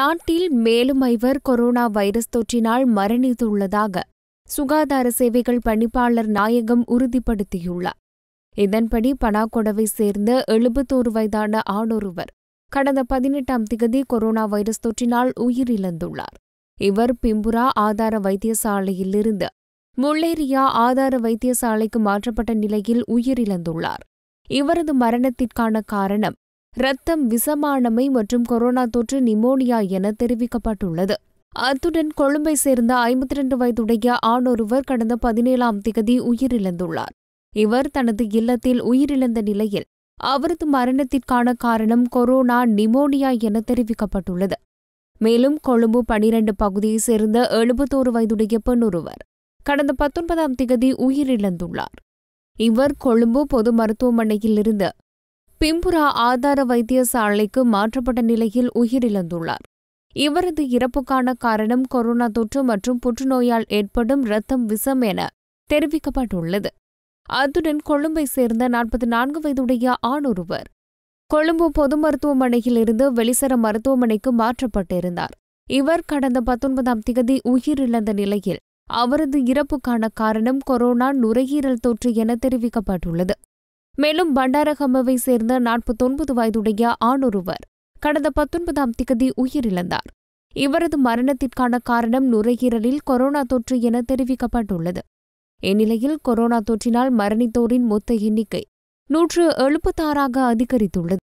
நாட்டில் மேலும் ஐவர் கொரோனா வைரஸ் தொற்றினால் மரணித்துள்ளதாக சுகாதார சேவைகள் பணிப்பாளர் நாயகம் உறுதிப்படுத்தியுள்ளார் இதன்படி பனாகொடவை சேர்ந்த எழுபத்தோரு வயதான ஆணொருவர் கடந்த பதினெட்டாம் திகதி கொரோனா வைரஸ் தொற்றினால் உயிரிழந்துள்ளார் இவர் பிம்புரா ஆதார வைத்தியசாலையிலிருந்து முல்லேரியா ஆதார வைத்தியசாலைக்கு மாற்றப்பட்ட நிலையில் உயிரிழந்துள்ளார் இவரது மரணத்திற்கான காரணம் இரத்தம் விசமானமை மற்றும் கொரோனா தொற்று நிமோனியா என தெரிவிக்கப்பட்டுள்ளது அத்துடன் கொழும்பை சேர்ந்த ஐம்பத்தி ரெண்டு வயதுடைய ஆணொருவர் கடந்த பதினேழாம் திகதி உயிரிழந்துள்ளார் இவர் தனது இல்லத்தில் உயிரிழந்த நிலையில் அவரது மரணத்திற்கான காரணம் கொரோனா நிமோனியா என தெரிவிக்கப்பட்டுள்ளது மேலும் கொழும்பு பனிரண்டு பகுதியைச் சேர்ந்த எழுபத்தோரு வயதுடைய பெண் ஒருவர் கடந்த பத்தொன்பதாம் திகதி உயிரிழந்துள்ளார் இவர் கொழும்பு பொது மருத்துவமனையிலிருந்து பிம்புரா ஆதார வைத்தியசாலைக்கு மாற்றப்பட்ட நிலையில் உயிரிழந்துள்ளார் இவரது இறப்புக்கான காரணம் கொரோனா தொற்று மற்றும் புற்றுநோயால் ஏற்படும் ரத்தம் விஷம் என தெரிவிக்கப்பட்டுள்ளது அத்துடன் கொழும்பை சேர்ந்த நாற்பத்தி நான்கு வயதுடைய ஆண் ஒருவர் கொழும்பு பொது மருத்துவமனையிலிருந்து வெளிசர மருத்துவமனைக்கு மாற்றப்பட்டிருந்தார் இவர் கடந்த பத்தொன்பதாம் திகதி உயிரிழந்த நிலையில் அவரது இறப்புக்கான காரணம் கொரோனா நுரையீரல் தொற்று என தெரிவிக்கப்பட்டுள்ளது மேலும் பண்டாரகம்மாவை சேர்ந்த நாற்பத்தொன்பது வயதுடைய ஆணொருவர் கடந்த பத்தொன்பதாம் திகதி உயிரிழந்தார் இவரது மரணத்திற்கான காரணம் நுரையீரலில் கொரோனா தொற்று என தெரிவிக்கப்பட்டுள்ளது இந்நிலையில் கொரோனா தொற்றினால் மரணித்தோரின் மொத்த எண்ணிக்கை நூற்று எழுபத்தாறாக அதிகரித்துள்ளது